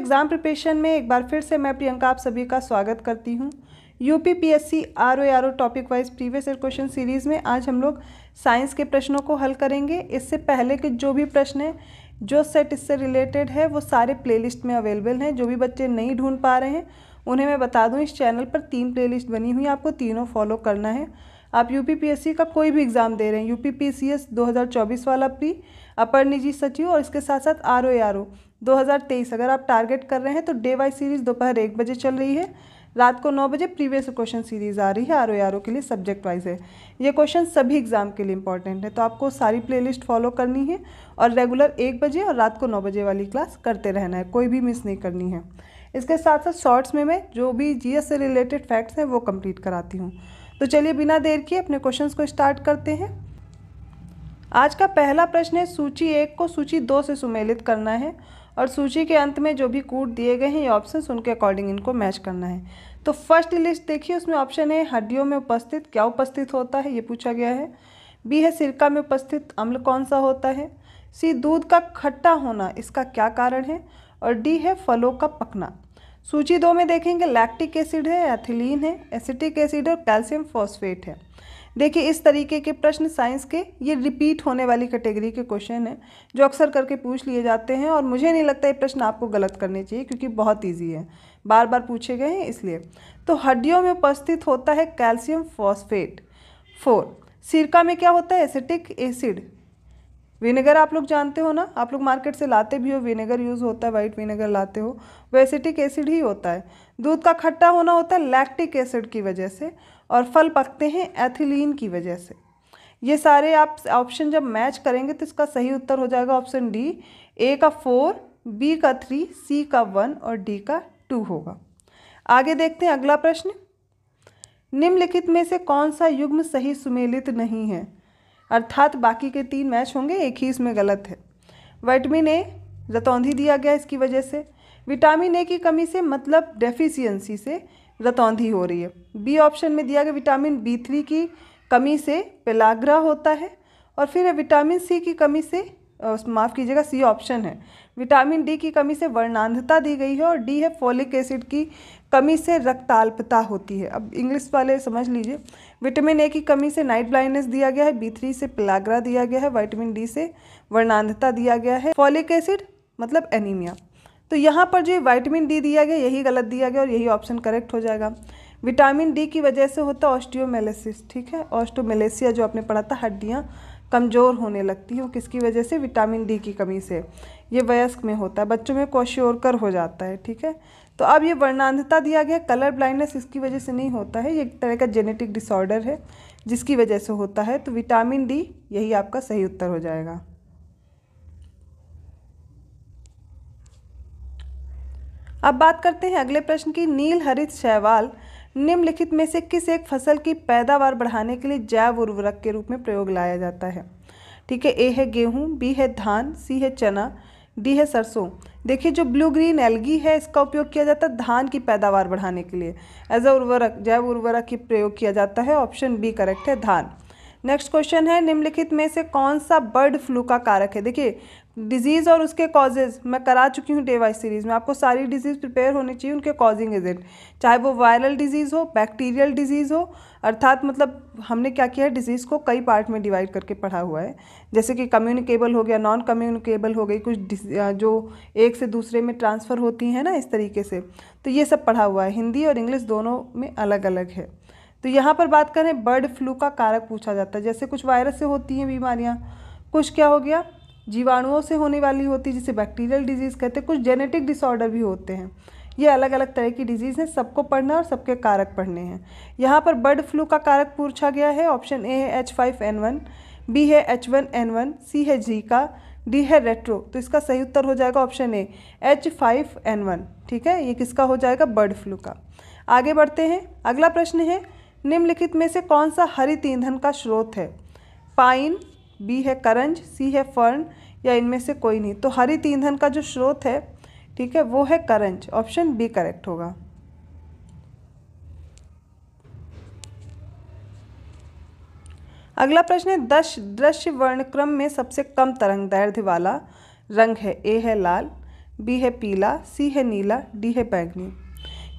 exam preparation में एक बार फिर से मैं प्रियंका आप सभी का स्वागत करती हूँ U P S C R O R O topic wise previous year question series में आज हम लोग साइंस के प्रश्नों को हल करेंगे इससे पहले के जो भी प्रश्न हैं जो सेट इससे रिलेटेड है वो सारे प्लेलिस्ट में अवेलेबल हैं जो भी बच्चे नहीं ढूंढ पा रहे हैं उन्हें मैं बता दूं इस चैनल पर तीन प्लेलिस्ट बनी हुई आपको तीनों फॉलो करना है आप यूपीपीएससी का कोई भी एग्ज़ाम दे रहे हैं यू पी वाला भी अपर निजी सचिव और इसके साथ साथ आर ओ आर ओ दो अगर आप टारगेट कर रहे हैं तो डे वाइज सीरीज़ दोपहर एक बजे चल रही है रात को नौ बजे प्रीवियस क्वेश्चन सीरीज़ आ रही है आर ओ आर ओ के लिए सब्जेक्ट वाइज है ये क्वेश्चन सभी एग्जाम के लिए इंपॉर्टेंट है तो आपको सारी प्लेलिस्ट फॉलो करनी है और रेगुलर एक बजे और रात को नौ बजे वाली क्लास करते रहना है कोई भी मिस नहीं करनी है इसके साथ साथ शॉर्ट्स में मैं जो भी जी से रिलेटेड फैक्ट्स हैं वो कम्प्लीट कराती हूँ तो चलिए बिना देर किए अपने क्वेश्चंस को स्टार्ट करते हैं आज का पहला प्रश्न है सूची एक को सूची दो से सुमेलित करना है और सूची के अंत में जो भी कूट दिए गए हैं ये ऑप्शन उनके अकॉर्डिंग इनको मैच करना है तो फर्स्ट लिस्ट देखिए उसमें ऑप्शन है हड्डियों में उपस्थित क्या उपस्थित होता है ये पूछा गया है बी है सिरका में उपस्थित अम्ल कौन सा होता है सी दूध का खट्टा होना इसका क्या कारण है और डी है फलों का पकना सूची दो में देखेंगे लैक्टिक एसिड है एथिलीन है एसिटिक एसिड है कैल्शियम फॉस्फेट है देखिए इस तरीके के प्रश्न साइंस के ये रिपीट होने वाली कैटेगरी के क्वेश्चन हैं जो अक्सर करके पूछ लिए जाते हैं और मुझे नहीं लगता ये प्रश्न आपको गलत करने चाहिए क्योंकि बहुत ईजी है बार बार पूछे गए हैं इसलिए तो हड्डियों में उपस्थित होता है कैल्शियम फॉस्फेट फोर सिरका में क्या होता है एसिटिक एसिड विनेगर आप लोग जानते हो ना आप लोग मार्केट से लाते भी हो विनेगर यूज़ होता है वाइट विनेगर लाते हो वो एसिटिक एसिड ही होता है दूध का खट्टा होना होता है लैक्टिक एसिड की वजह से और फल पकते हैं एथिलीन की वजह से ये सारे आप ऑप्शन जब मैच करेंगे तो इसका सही उत्तर हो जाएगा ऑप्शन डी ए का फोर बी का थ्री सी का वन और डी का टू होगा आगे देखते हैं अगला प्रश्न निम्नलिखित में से कौन सा युग्म सही सुमेलित नहीं है अर्थात बाकी के तीन मैच होंगे एक ही इसमें गलत है वाइटमिन ए रतौंधी दिया गया इसकी वजह से विटामिन ए की कमी से मतलब डेफिशियंसी से रतौंधी हो रही है बी ऑप्शन में दिया गया विटामिन बी थ्री की कमी से पेलाग्रा होता है और फिर विटामिन सी की कमी से माफ़ कीजिएगा सी ऑप्शन है विटामिन डी की कमी से वर्णांधता दी गई है और डी है फोलिक एसिड की कमी से रक्ताल्पता होती है अब इंग्लिश वाले समझ लीजिए विटामिन ए की कमी से नाइट ब्लाइंडनेस दिया गया है बी थ्री से पिलाग्रा दिया गया है विटामिन डी से वर्णांधता दिया गया है फॉलिक एसिड मतलब एनीमिया तो यहाँ पर जो विटामिन डी दिया गया यही गलत दिया गया और यही ऑप्शन करेक्ट हो जाएगा विटामिन डी की वजह से होता है ऑस्टियोमेलेसिस ठीक है ऑस्टोमेलेसिया जो आपने पढ़ा था हड्डियाँ कमज़ोर होने लगती है किसकी वजह से विटामिन डी की कमी से ये वयस्क में होता है बच्चों में कोश्योरकर हो जाता है ठीक है तो अब ये वर्णांधता दिया गया कलर ब्लाइंडनेस इसकी वजह से नहीं होता है ये एक तरह का जेनेटिक डिसऑर्डर है जिसकी वजह से होता है तो विटामिन डी यही आपका सही उत्तर हो जाएगा अब बात करते हैं अगले प्रश्न की नील हरित शैवाल निम्नलिखित में से किस एक फसल की पैदावार बढ़ाने के लिए जैव उर्वरक के रूप में प्रयोग लाया जाता है ठीक है ए है गेहूँ बी है धान सी है चना डी है सरसों देखिए जो ब्लू ग्रीन एलगी है इसका उपयोग किया जाता है धान की पैदावार बढ़ाने के लिए एज अ उर्वरक जैव उर्वरक की प्रयोग किया जाता है ऑप्शन बी करेक्ट है धान नेक्स्ट क्वेश्चन है निम्नलिखित में से कौन सा बर्ड फ्लू का कारक है देखिए डिजीज़ और उसके कॉजेज़ मैं करा चुकी हूँ डेवाइस सीरीज़ में आपको सारी डिजीज़ प्रिपेयर होनी चाहिए उनके कॉजिंग एजेंट चाहे वो वायरल डिजीज़ हो बैक्टीरियल डिजीज़ हो अर्थात मतलब हमने क्या किया है डिजीज़ को कई पार्ट में डिवाइड करके पढ़ा हुआ है जैसे कि कम्युनिकेबल हो गया नॉन कम्युनिकेबल हो गई कुछ जो एक से दूसरे में ट्रांसफ़र होती हैं ना इस तरीके से तो ये सब पढ़ा हुआ है हिंदी और इंग्लिश दोनों में अलग अलग है तो यहाँ पर बात करें बर्ड फ्लू का कारक पूछा जाता है जैसे कुछ वायरस से होती हैं बीमारियाँ कुछ क्या हो गया जीवाणुओं से होने वाली होती है जिसे बैक्टीरियल डिजीज़ कहते हैं कुछ जेनेटिक डिसऑर्डर भी होते हैं ये अलग अलग तरह की डिजीज़ हैं सबको पढ़ना और सबके कारक पढ़ने हैं यहाँ पर बर्ड फ्लू का कारक पूछा गया है ऑप्शन ए है H five N one B है H one N one C है जी का डी है रेट्रो तो इसका सही उत्तर हो जाएगा option A H five N one ठीक है ये किसका हो जाएगा बर्ड फ्लू का आगे बढ़ते हैं अगला प्रश्न है निम्नलिखित में से कौन सा हरित ईंधन का स्रोत है पाइन बी है करंज सी है फर्न या इनमें से कोई नहीं तो हरित ईंधन का जो स्रोत है ठीक है वो है करंज ऑप्शन बी करेक्ट होगा अगला प्रश्न है दश दृश्य वर्णक्रम में सबसे कम तरंग दैर्ध्य वाला रंग है ए है लाल बी है पीला सी है नीला डी है बैंगनी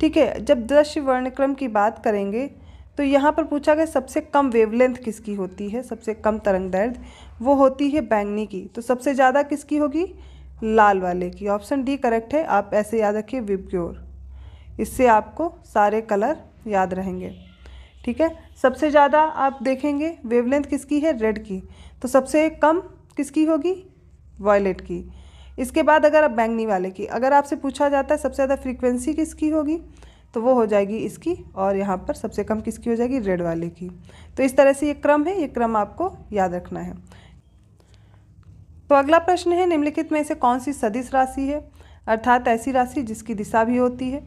ठीक है जब दृश्य वर्णक्रम की बात करेंगे तो यहाँ पर पूछा गया सबसे कम वेवलेंथ किसकी होती है सबसे कम तरंग दर्द वो होती है बैंगनी की तो सबसे ज़्यादा किसकी होगी लाल वाले की ऑप्शन डी करेक्ट है आप ऐसे याद रखिए विबग्योर इससे आपको सारे कलर याद रहेंगे ठीक है सबसे ज़्यादा आप देखेंगे वेवलेंथ किसकी है रेड की तो सबसे कम किसकी होगी वायलेट की इसके बाद अगर आप बैंगनी वाले की अगर आपसे पूछा जाता है सबसे ज़्यादा फ्रीक्वेंसी किसकी होगी तो वो हो जाएगी इसकी और यहाँ पर सबसे कम किसकी हो जाएगी रेड वाले की तो इस तरह से ये क्रम है ये क्रम आपको याद रखना है तो अगला प्रश्न है निम्नलिखित में से कौन सी सदिश राशि है अर्थात ऐसी राशि जिसकी दिशा भी होती है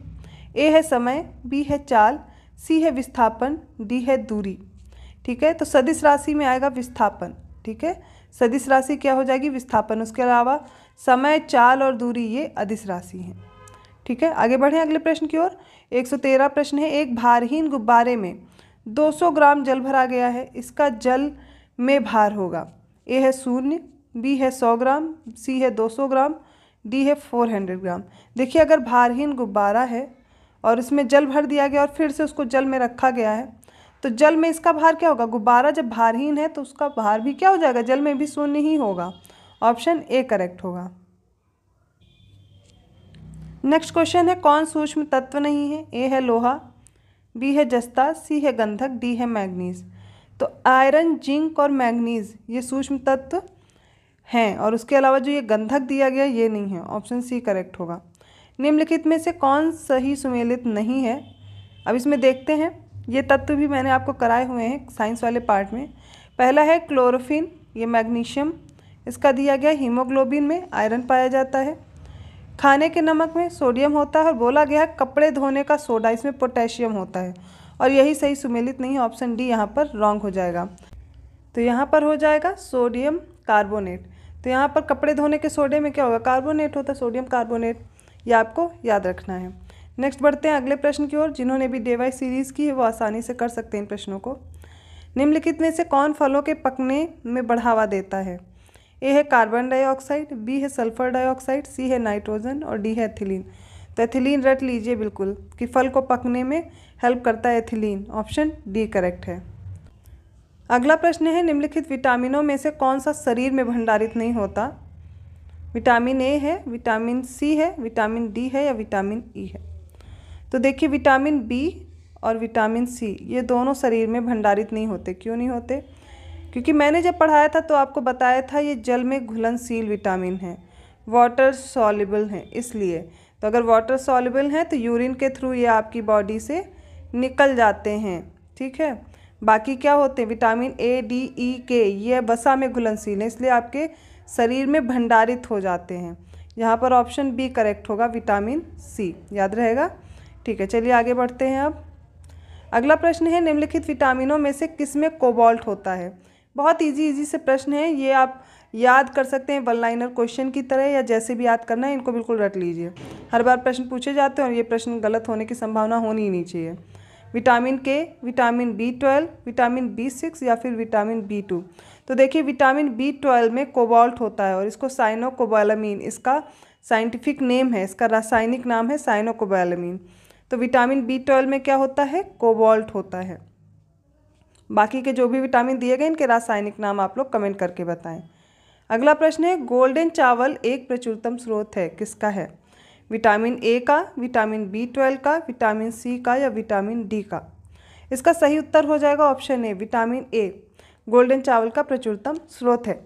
ए है समय बी है चाल सी है विस्थापन डी है दूरी ठीक है तो सदिश राशि में आएगा विस्थापन ठीक है सदिश राशि क्या हो जाएगी विस्थापन उसके अलावा समय चाल और दूरी ये अधिस राशि हैं ठीक है आगे बढ़ें अगले प्रश्न की ओर 113 प्रश्न है एक भारहीन गुब्बारे में 200 ग्राम जल भरा गया है इसका जल में भार होगा ए है शून्य बी है 100 ग्राम सी है 200 ग्राम डी है 400 ग्राम देखिए अगर भारहीन गुब्बारा है और इसमें जल भर दिया गया और फिर से उसको जल में रखा गया है तो जल में इसका भार क्या होगा गुब्बारा जब भारहीन है तो उसका भार भी क्या हो जाएगा जल में भी शून्य ही होगा ऑप्शन ए करेक्ट होगा नेक्स्ट क्वेश्चन है कौन सूक्ष्म तत्व नहीं है ए है लोहा बी है जस्ता सी है गंधक डी है मैग्नीज तो आयरन जिंक और मैग्नीज ये सूक्ष्म तत्व हैं और उसके अलावा जो ये गंधक दिया गया ये नहीं है ऑप्शन सी करेक्ट होगा निम्नलिखित में से कौन सही सुमेलित नहीं है अब इसमें देखते हैं ये तत्व भी मैंने आपको कराए हुए हैं साइंस वाले पार्ट में पहला है क्लोरोफिन ये मैग्नीशियम इसका दिया गया हीमोग्लोबिन में आयरन पाया जाता है खाने के नमक में सोडियम होता है और बोला गया है कपड़े धोने का सोडा इसमें पोटेशियम होता है और यही सही सुमेलित नहीं है ऑप्शन डी यहाँ पर रॉन्ग हो जाएगा तो यहाँ पर हो जाएगा सोडियम कार्बोनेट तो यहाँ पर कपड़े धोने के सोडे में क्या होगा कार्बोनेट होता है सोडियम कार्बोनेट ये आपको याद रखना है नेक्स्ट बढ़ते हैं अगले प्रश्न की ओर जिन्होंने भी डेवाई सीरीज़ की है वो आसानी से कर सकते हैं इन प्रश्नों को निम्नलिखित में से कौन फलों के पकने में बढ़ावा देता है ए है कार्बन डाइऑक्साइड बी है सल्फर डाइऑक्साइड सी है नाइट्रोजन और डी है एथिलीन तो एथिलीन रट लीजिए बिल्कुल कि फल को पकने में हेल्प करता है एथिलीन ऑप्शन डी करेक्ट है अगला प्रश्न है निम्नलिखित विटामिनों में से कौन सा शरीर में भंडारित नहीं होता विटामिन ए है विटामिन सी है विटामिन डी है या विटामिन ई e है तो देखिए विटामिन बी और विटामिन सी ये दोनों शरीर में भंडारित नहीं होते क्यों नहीं होते क्योंकि मैंने जब पढ़ाया था तो आपको बताया था ये जल में घुलनशील विटामिन है वाटर सॉलिबल हैं इसलिए तो अगर वाटर सॉलिबल हैं तो यूरिन के थ्रू ये आपकी बॉडी से निकल जाते हैं ठीक है बाकी क्या होते हैं विटामिन ए डी ई के ये बसा में घुलनशील है इसलिए आपके शरीर में भंडारित हो जाते हैं यहाँ पर ऑप्शन बी करेक्ट होगा विटामिन सी याद रहेगा ठीक है चलिए आगे बढ़ते हैं अब अगला प्रश्न है निम्नलिखित विटामिनों में से किस में कोबाल्ट होता है बहुत इजी इजी से प्रश्न है ये आप याद कर सकते हैं वन लाइनर क्वेश्चन की तरह या जैसे भी याद करना है इनको बिल्कुल रट लीजिए हर बार प्रश्न पूछे जाते हैं और ये प्रश्न गलत होने की संभावना होनी ही नहीं चाहिए vitamin K vitamin B twelve vitamin B six या फिर विटामिन बी टू तो देखिए विटामिन बी ट्वेल्व में कोबाल्ट होता है और इसको साइनोकोबालामीन इसका साइंटिफिक नेम है इसका रासायनिक नाम है साइनोकोबालामीन तो विटामिन बी ट्वेल्व में क्या होता है कोबाल्ट होता है बाकी के जो भी विटामिन दिए गए इनके रासायनिक नाम आप लोग कमेंट करके बताएं अगला प्रश्न है गोल्डन चावल एक प्रचुरतम स्रोत है किसका है विटामिन ए का विटामिन बी ट्वेल्व का विटामिन सी का या विटामिन डी का इसका सही उत्तर हो जाएगा option A vitamin A golden चावल का प्रचुरतम स्रोत है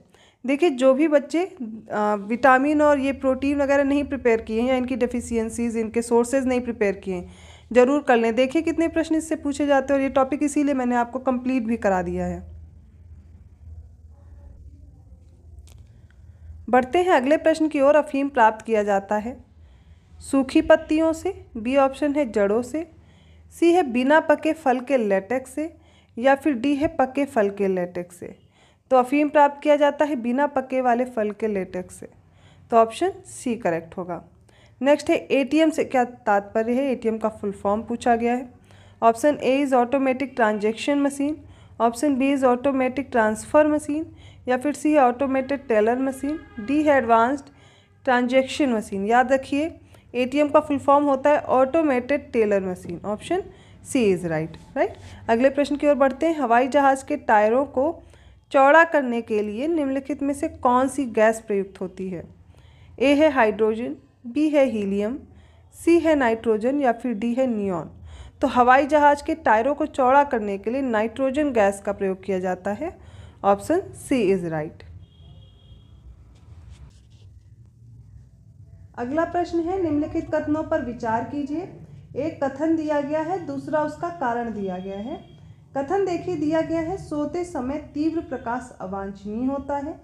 देखिए जो भी बच्चे विटामिन और ये प्रोटीन वगैरह नहीं प्रिपेयर किए हैं या इनकी डेफिशियंसीज इनके सोर्सेज नहीं प्रिपेयर किए हैं ज़रूर कर लें देखिए कितने प्रश्न इससे पूछे जाते हैं और ये टॉपिक इसीलिए मैंने आपको कंप्लीट भी करा दिया है बढ़ते हैं अगले प्रश्न की ओर अफीम प्राप्त किया जाता है सूखी पत्तियों से बी ऑप्शन है जड़ों से सी है बिना पके फल के लेटेक्स से या फिर डी है पके फल के लेटेक्स से तो अफीम प्राप्त किया जाता है बिना पके वाले फल के लेटेक्स से तो ऑप्शन सी करेक्ट होगा नेक्स्ट है एटीएम से क्या तात्पर्य है एटीएम का फुल फॉर्म पूछा गया है option A is automatic transaction machine option B is automatic transfer machine या फिर सी है ऑटोमेटेड टेलर मशीन डी है एडवांस्ड ट्रांजेक्शन मशीन याद रखिए एटीएम का फुल फॉर्म होता है automated teller machine option C is right right अगले प्रश्न की ओर बढ़ते हैं हवाई जहाज़ के टायरों को चौड़ा करने के लिए निम्नलिखित में से कौन सी गैस प्रयुक्त होती है ए है हाइड्रोजन बी है हीलियम सी है नाइट्रोजन या फिर डी है नियॉन तो हवाई जहाज़ के टायरों को चौड़ा करने के लिए नाइट्रोजन गैस का प्रयोग किया जाता है ऑप्शन सी इज़ राइट अगला प्रश्न है निम्नलिखित कथनों पर विचार कीजिए एक कथन दिया गया है दूसरा उसका कारण दिया गया है कथन देखिए दिया गया है सोते समय तीव्र प्रकाश अवांछनीय होता है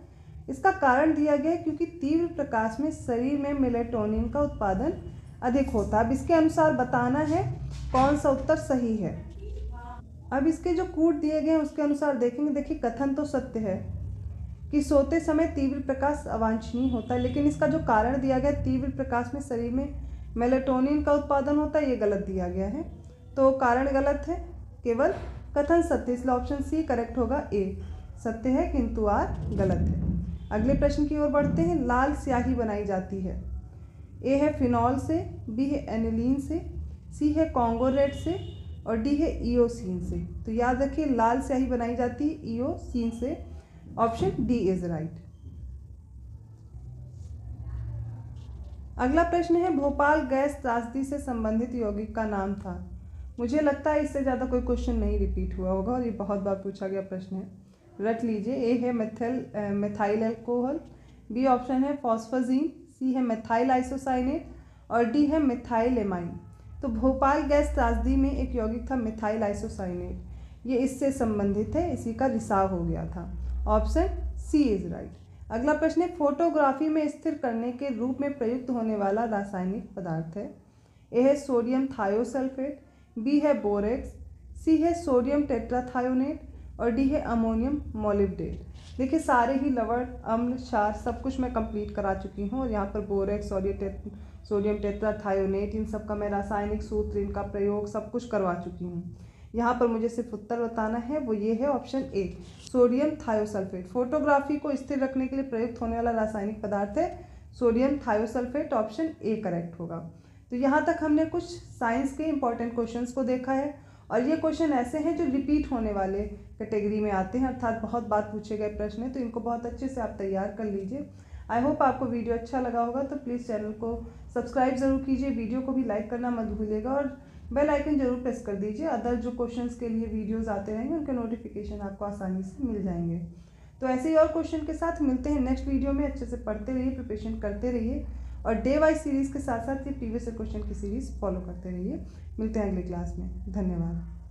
इसका कारण दिया गया क्योंकि तीव्र प्रकाश में शरीर में मेलेटोनिन का उत्पादन अधिक होता है अब इसके अनुसार बताना है कौन सा उत्तर सही है अब इसके जो कूट दिए गए हैं उसके अनुसार देखेंगे देखिए कथन तो सत्य है कि सोते समय तीव्र प्रकाश अवांछनीय होता है लेकिन इसका जो कारण दिया गया तीव्र प्रकाश में शरीर में मेलेटोनिन का उत्पादन होता है ये गलत दिया गया है तो कारण गलत है केवल कथन सत्य इसलिए ऑप्शन सी करेक्ट होगा ए सत्य है किंतु आर गलत है अगले प्रश्न की ओर बढ़ते हैं लाल स्याही बनाई जाती है ए है फिनॉल से बी है एनिलीन से सी है कॉन्गोरेट से और डी है ईओसिन से तो याद रखिए लाल स्याही बनाई जाती है ईओसिन से ऑप्शन डी इज राइट अगला प्रश्न है भोपाल गैस त्रासदी से संबंधित यौगिक का नाम था मुझे लगता है इससे ज़्यादा कोई क्वेश्चन नहीं रिपीट हुआ होगा और ये बहुत बार पूछा गया प्रश्न है रट लीजिए ए है methyl methyl alcohol B option है फॉस्फोजीन सी है मेथाइल आइसोसाइनेट और डी है मिथाइल एमाइन तो भोपाल गैस त्रासदी में एक यौगिक था मिथाइल आइसोसाइनेट ये इससे संबंधित है इसी का रिसाव हो गया था ऑप्शन सी इज राइट अगला प्रश्न है फोटोग्राफी में स्थिर करने के रूप में प्रयुक्त होने वाला रासायनिक पदार्थ है ए है सोडियम थायोसल्फेट बी है बोरेक्स सी है सोडियम टेट्राथायोनेट और डी है अमोनियम मोलिबडेट देखिए सारे ही लवण अम्ल क्षार सब कुछ मैं कंप्लीट करा चुकी हूँ और यहाँ पर बोरेक्स सोडियम सोडियम टेट्राथायोनेट इन सब का मैं रासायनिक सूत्र इनका प्रयोग सब कुछ करवा चुकी हूँ यहाँ पर मुझे सिर्फ उत्तर बताना है वो ये है option A sodium thiosulphate photography को स्थिर रखने के लिए प्रयुक्त होने वाला रासायनिक पदार्थ है sodium thiosulphate option A correct होगा तो यहाँ तक हमने कुछ साइंस के इंपॉर्टेंट क्वेश्चंस को देखा है और ये क्वेश्चन ऐसे हैं जो रिपीट होने वाले कैटेगरी में आते हैं अर्थात बहुत बार पूछे गए प्रश्न हैं तो इनको बहुत अच्छे से आप तैयार कर लीजिए आई होप आपको वीडियो अच्छा लगा होगा तो प्लीज़ चैनल को सब्सक्राइब ज़रूर कीजिए वीडियो को भी लाइक करना मत भूलिएगा और बेल आइकन जरूर प्रेस कर दीजिए अदर जो क्वेश्चंस के लिए वीडियोस आते रहेंगे उनके नोटिफिकेशन आपको आसानी से मिल जाएंगे तो ऐसे ही और क्वेश्चन के साथ मिलते हैं नेक्स्ट वीडियो में अच्छे से पढ़ते रहिए प्रिपरेशन करते रहिए और डे वाइज सीरीज़ के साथ साथ ये प्रीवियस क्वेश्चन की सीरीज़ फॉलो करते रहिए मिलते हैं अगले क्लास में धन्यवाद